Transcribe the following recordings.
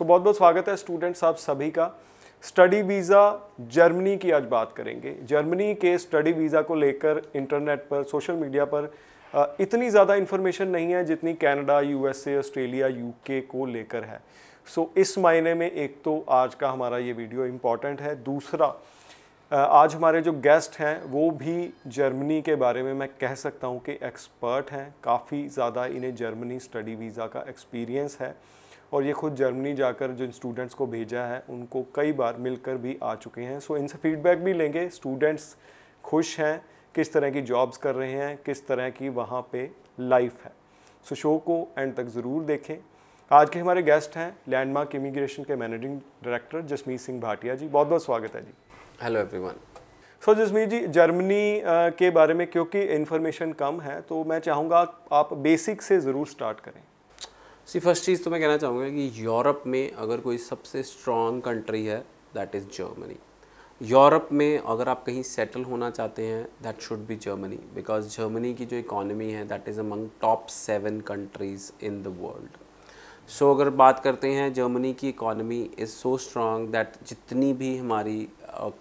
सो so, बहुत बहुत स्वागत है स्टूडेंट्स आप सभी का स्टडी वीज़ा जर्मनी की आज बात करेंगे जर्मनी के स्टडी वीज़ा को लेकर इंटरनेट पर सोशल मीडिया पर इतनी ज़्यादा इन्फॉर्मेशन नहीं है जितनी कैनेडा यूएसए ऑस्ट्रेलिया यूके को लेकर है सो so, इस मायने में एक तो आज का हमारा ये वीडियो इम्पॉर्टेंट है दूसरा आज हमारे जो गेस्ट हैं वो भी जर्मनी के बारे में मैं कह सकता हूँ कि एक्सपर्ट हैं काफ़ी ज़्यादा इन्हें जर्मनी स्टडी वीज़ा का एक्सपीरियंस है और ये खुद जर्मनी जाकर जो स्टूडेंट्स को भेजा है उनको कई बार मिलकर भी आ चुके हैं सो इनसे फीडबैक भी लेंगे स्टूडेंट्स खुश हैं किस तरह की जॉब्स कर रहे हैं किस तरह की वहाँ पे लाइफ है सो शो को एंड तक ज़रूर देखें आज के हमारे गेस्ट हैं लैंडमार्क इमिग्रेशन के मैनेजिंग डायरेक्टर जसमीत सिंह भाटिया जी बहुत बहुत स्वागत है जी hello everyone so Jasmeet ji Germany के बारे में क्योंकि इन्फॉर्मेशन कम है तो मैं चाहूँगा आप बेसिक से ज़रूर स्टार्ट करें सी फर्स्ट चीज़ तो मैं कहना चाहूँगा कि यूरोप में अगर कोई सबसे स्ट्रॉन्ग कंट्री है दैट इज़ जर्मनी यूरोप में अगर आप कहीं सेटल होना चाहते हैं that should be Germany because Germany की जो इकॉनमी है that is among top seven countries in the world so अगर बात करते हैं जर्मनी की economy is so strong that जितनी भी हमारी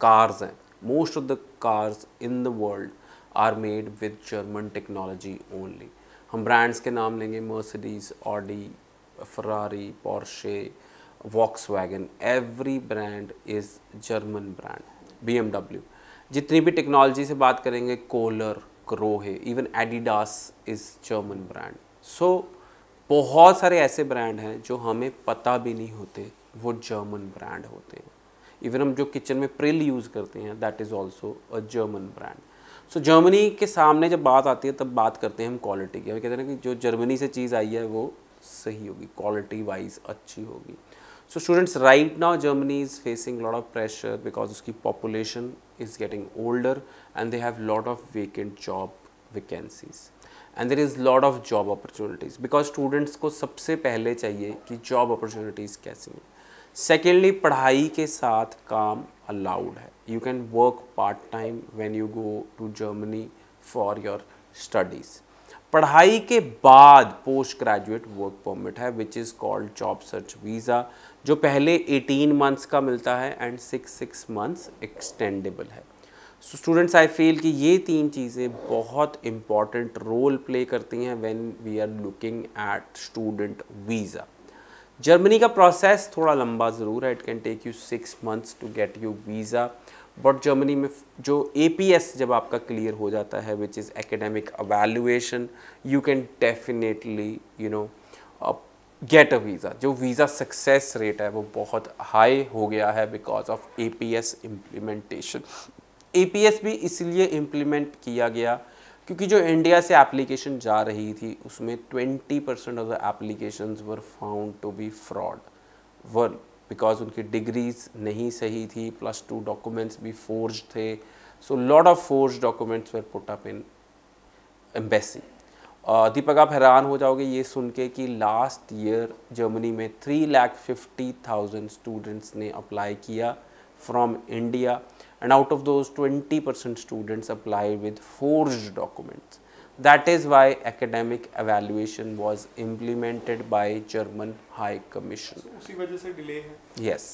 कार्स हैं most of the cars in the world are made with German technology only हम ब्रांड्स के नाम लेंगे Mercedes Audi Ferrari Porsche Volkswagen every brand is German brand बी जितनी भी टेक्नोलॉजी से बात करेंगे Kohler Grohe even Adidas is German brand so बहुत सारे ऐसे ब्रांड हैं जो हमें पता भी नहीं होते वो जर्मन ब्रांड होते हैं इवन हम जो किचन में प्रिल यूज़ करते हैं that is also a German brand so so, Germany के सामने जब बात आती है तब बात करते हैं हम क्वालिटी की हमें कहते हैं कि जो जर्मनी से चीज़ आई है वो सही होगी क्वालिटी वाइज अच्छी होगी so students right now Germany is facing lot of pressure because उसकी population is getting older and they have lot of vacant job vacancies and there is lot of job opportunities because students को सबसे पहले चाहिए कि job opportunities कैसी हैं secondly पढ़ाई के साथ काम अलाउड है you can work part time when you go to Germany for your studies पढ़ाई के बाद पोस्ट ग्रेजुएट वर्क परमिट है which is called job search visa जो पहले 18 मंथ्स का मिलता है and six six months extendable है सो स्टूडेंट्स आई फील कि ये तीन चीज़ें बहुत इम्पॉर्टेंट रोल प्ले करती हैं when we are looking at student visa Germany का प्रोसेस थोड़ा लंबा ज़रूर है it can take you six months to get you visa but Germany में जो ए जब आपका क्लियर हो जाता है which is academic evaluation you can definitely you know get a visa जो वीज़ा सक्सेस रेट है वो बहुत हाई हो गया है because of A P S implementation A P S भी इसलिए इम्प्लीमेंट किया गया क्योंकि जो इंडिया से एप्लीकेशन जा रही थी उसमें twenty percent of the application were found to be fraud were because उनकी डिग्रीज नहीं सही थी प्लस टू डॉक्यूमेंट्स भी फोर्ज थे so lot of forge documents were put up in embassy Deepak आप हैरान हो जाओगे ये सुन के कि लास्ट ईयर जर्मनी में three lakh fifty thousand students ने अप्लाई किया from India and out of those 20 percent students apply with forged documents. That is why academic evaluation was implemented by German High Commission. So, उसी वजह से delay है. Yes.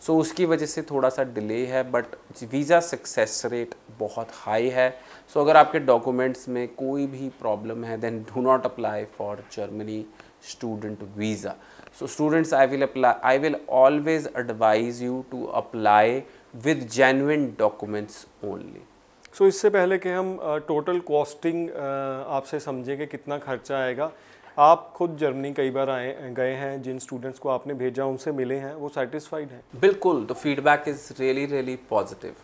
So उसकी वजह से थोड़ा सा delay है but visa success rate बहुत high है. So अगर आपके documents में कोई भी problem है then do not apply for Germany student visa. So students I will apply I will always advise you to apply with genuine documents only so इससे पहले कि हम टोटल uh, कॉस्टिंग uh, आपसे समझें कि कितना खर्चा आएगा आप खुद जर्मनी कई बार आए गए हैं जिन स्टूडेंट्स को आपने भेजा उनसे मिले हैं वो सेटिस्फाइड हैं बिल्कुल the feedback is really really positive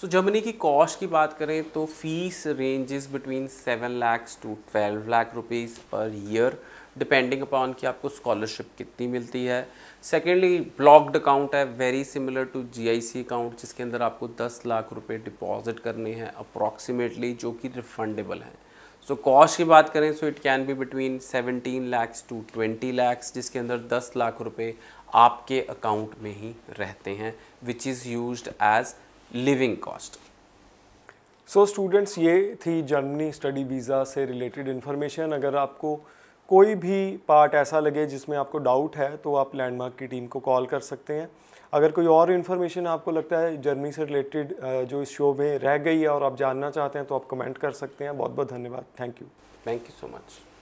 so Germany की कॉस्ट की बात करें तो fees ranges between seven lakhs to twelve lakh rupees per year depending upon कि आपको स्कॉलरशिप कितनी मिलती है सेकेंडली ब्लॉक्ड अकाउंट है very similar to GIC account जिसके अंदर आपको 10 लाख रुपए डिपॉजिट करने हैं अप्रॉक्सीमेटली जो कि रिफंडेबल हैं सो कॉस्ट की बात करें so it can be between 17 lakhs to 20 lakhs जिसके अंदर 10 लाख रुपए आपके अकाउंट में ही रहते हैं which is use as living cost so students ये थी जर्मनी स्टडी वीज़ा से रिलेटेड इन्फॉर्मेशन अगर आपको कोई भी पार्ट ऐसा लगे जिसमें आपको डाउट है तो आप लैंडमार्क की टीम को कॉल कर सकते हैं अगर कोई और इन्फॉर्मेशन आपको लगता है जर्नी से रिलेटेड जो इस शो में रह गई है और आप जानना चाहते हैं तो आप कमेंट कर सकते हैं बहुत बहुत धन्यवाद thank you thank you so much